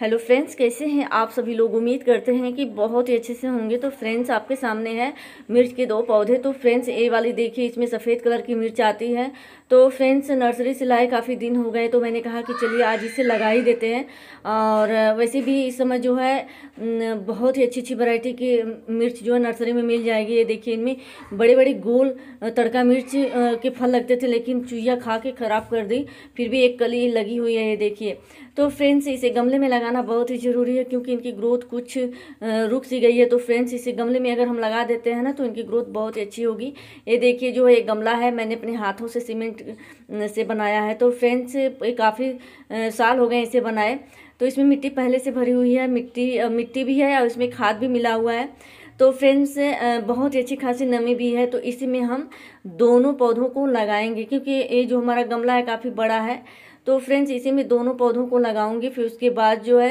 hello friends कैसे हैं आप सभी लोग उम्मीद करते हैं कि बहुत ही अच्छे से होंगे तो फ्रेंड्स आपके सामने है मिर्च के दो पौधे तो फ्रेंड्स ये वाली देखिए इसमें सफ़ेद कलर की मिर्च आती है तो फ्रेंड्स नर्सरी से लाए काफ़ी दिन हो गए तो मैंने कहा कि चलिए आज इसे लगा ही देते हैं और वैसे भी इस समय जो है बहुत ही अच्छी अच्छी वरायटी की मिर्च जो है नर्सरी में मिल जाएगी ये देखिए इनमें बड़े बड़े गोल तड़का मिर्च के फल लगते थे लेकिन चूहिया खा के ख़राब कर दी फिर भी एक कली लगी हुई है ये देखिए तो फ्रेंड्स इसे गमले में लगा लगाना बहुत ही ज़रूरी है क्योंकि इनकी ग्रोथ कुछ रुक सी गई है तो फ्रेंड्स इसे गमले में अगर हम लगा देते हैं ना तो इनकी ग्रोथ बहुत ही अच्छी होगी ये देखिए जो ये गमला है मैंने अपने हाथों से सीमेंट से बनाया है तो फ्रेंड्स काफ़ी साल हो गए इसे बनाए तो इसमें मिट्टी पहले से भरी हुई है मिट्टी मिट्टी भी है और इसमें खाद भी मिला हुआ है तो फ्रेंड्स बहुत ही अच्छी खासी नमी भी है तो इसी में हम दोनों पौधों को लगाएंगे क्योंकि ये जो हमारा गमला है काफ़ी बड़ा है तो फ्रेंड्स इसी में दोनों पौधों को लगाऊंगी फिर उसके बाद जो है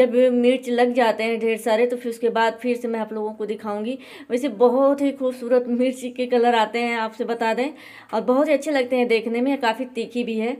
जब मिर्च लग जाते हैं ढेर सारे तो फिर उसके बाद फिर से मैं आप लोगों को दिखाऊंगी वैसे बहुत ही खूबसूरत मिर्च के कलर आते हैं आपसे बता दें और बहुत ही अच्छे लगते हैं देखने में काफ़ी तीखी भी है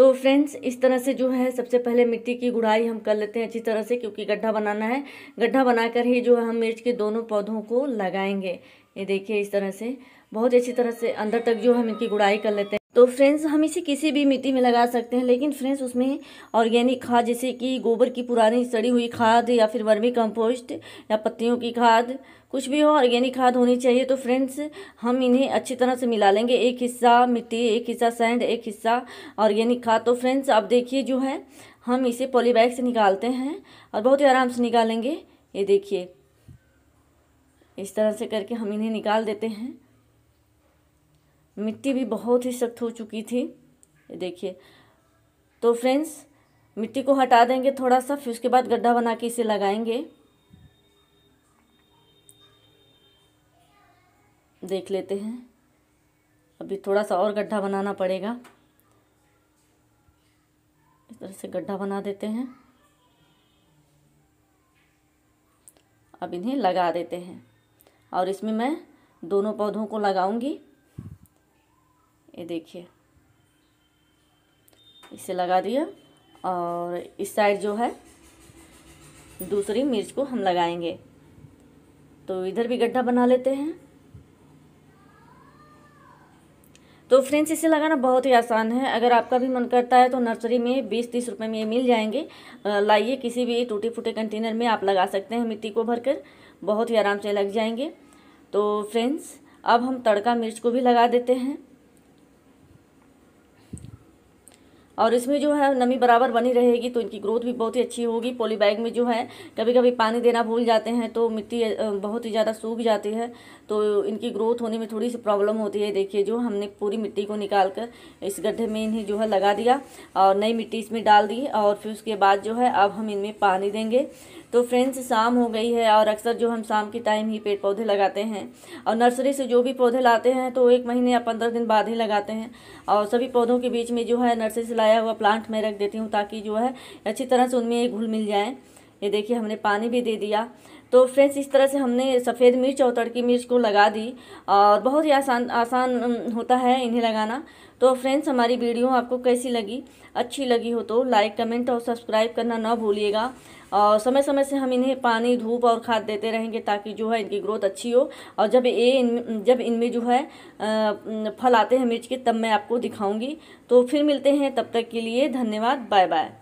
तो फ्रेंड्स इस तरह से जो है सबसे पहले मिट्टी की गुड़ाई हम कर लेते हैं अच्छी तरह से क्योंकि गड्ढा बनाना है गड्ढा बनाकर ही जो है हम मिर्च के दोनों पौधों को लगाएंगे ये देखिए इस तरह से बहुत अच्छी तरह से अंदर तक जो हम इनकी गुड़ाई कर लेते हैं तो फ्रेंड्स हम इसे किसी भी मिट्टी में लगा सकते हैं लेकिन फ्रेंड्स उसमें ऑर्गेनिक खाद जैसे कि गोबर की पुरानी सड़ी हुई खाद या फिर वर्मी कंपोस्ट या पत्तियों की खाद कुछ भी हो ऑर्गेनिक खाद होनी चाहिए तो फ्रेंड्स हम इन्हें अच्छी तरह से मिला लेंगे एक हिस्सा मिट्टी एक हिस्सा सैंड एक हिस्सा ऑर्गेनिक खाद तो फ्रेंड्स आप देखिए जो है हम इसे पॉलीबैग से निकालते हैं और बहुत ही आराम से निकालेंगे ये देखिए इस तरह से करके हम इन्हें निकाल देते हैं मिट्टी भी बहुत ही सख्त हो चुकी थी देखिए तो फ्रेंड्स मिट्टी को हटा देंगे थोड़ा सा फिर उसके बाद गड्ढा बना के इसे लगाएंगे देख लेते हैं अभी थोड़ा सा और गड्ढा बनाना पड़ेगा इस तरह से गड्ढा बना देते हैं अब इन्हें लगा देते हैं और इसमें मैं दोनों पौधों को लगाऊंगी ये देखिए इसे लगा दिया और इस साइड जो है दूसरी मिर्च को हम लगाएंगे तो इधर भी गड्ढा बना लेते हैं तो फ्रेंड्स इसे लगाना बहुत ही आसान है अगर आपका भी मन करता है तो नर्सरी में बीस तीस रुपये में ये मिल जाएंगे लाइए किसी भी टूटे फूटे कंटेनर में आप लगा सकते हैं मिट्टी को भरकर बहुत ही आराम से लग जाएंगे तो फ्रेंड्स अब हम तड़का मिर्च को भी लगा देते हैं और इसमें जो है नमी बराबर बनी रहेगी तो इनकी ग्रोथ भी बहुत ही अच्छी होगी पॉलीबैग में जो है कभी कभी पानी देना भूल जाते हैं तो मिट्टी बहुत ही ज़्यादा सूख जाती है तो इनकी ग्रोथ होने में थोड़ी सी प्रॉब्लम होती है देखिए जो हमने पूरी मिट्टी को निकाल कर इस गड्ढे में इन्हें जो है लगा दिया और नई मिट्टी इसमें डाल दी और फिर उसके बाद जो है अब हम इनमें पानी देंगे तो फ्रेंड्स शाम हो गई है और अक्सर जो हम शाम के टाइम ही पेड़ पौधे लगाते हैं और नर्सरी से जो भी पौधे लाते हैं तो एक महीने या पंद्रह दिन बाद ही लगाते हैं और सभी पौधों के बीच में जो है नर्सरी से लाया हुआ प्लांट में रख देती हूँ ताकि जो है अच्छी तरह से उनमें घुल मिल जाए ये देखिए हमने पानी भी दे दिया तो फ्रेंड्स इस तरह से हमने सफ़ेद मिर्च और तड़की मिर्च को लगा दी और बहुत ही आसान आसान होता है इन्हें लगाना तो फ्रेंड्स हमारी वीडियो आपको कैसी लगी अच्छी लगी हो तो लाइक कमेंट और सब्सक्राइब करना ना भूलिएगा और समय समय से हम इन्हें पानी धूप और खाद देते रहेंगे ताकि जो है इनकी ग्रोथ अच्छी हो और जब ये इन जब इनमें जो है फल आते हैं मिर्च के तब मैं आपको दिखाऊंगी तो फिर मिलते हैं तब तक के लिए धन्यवाद बाय बाय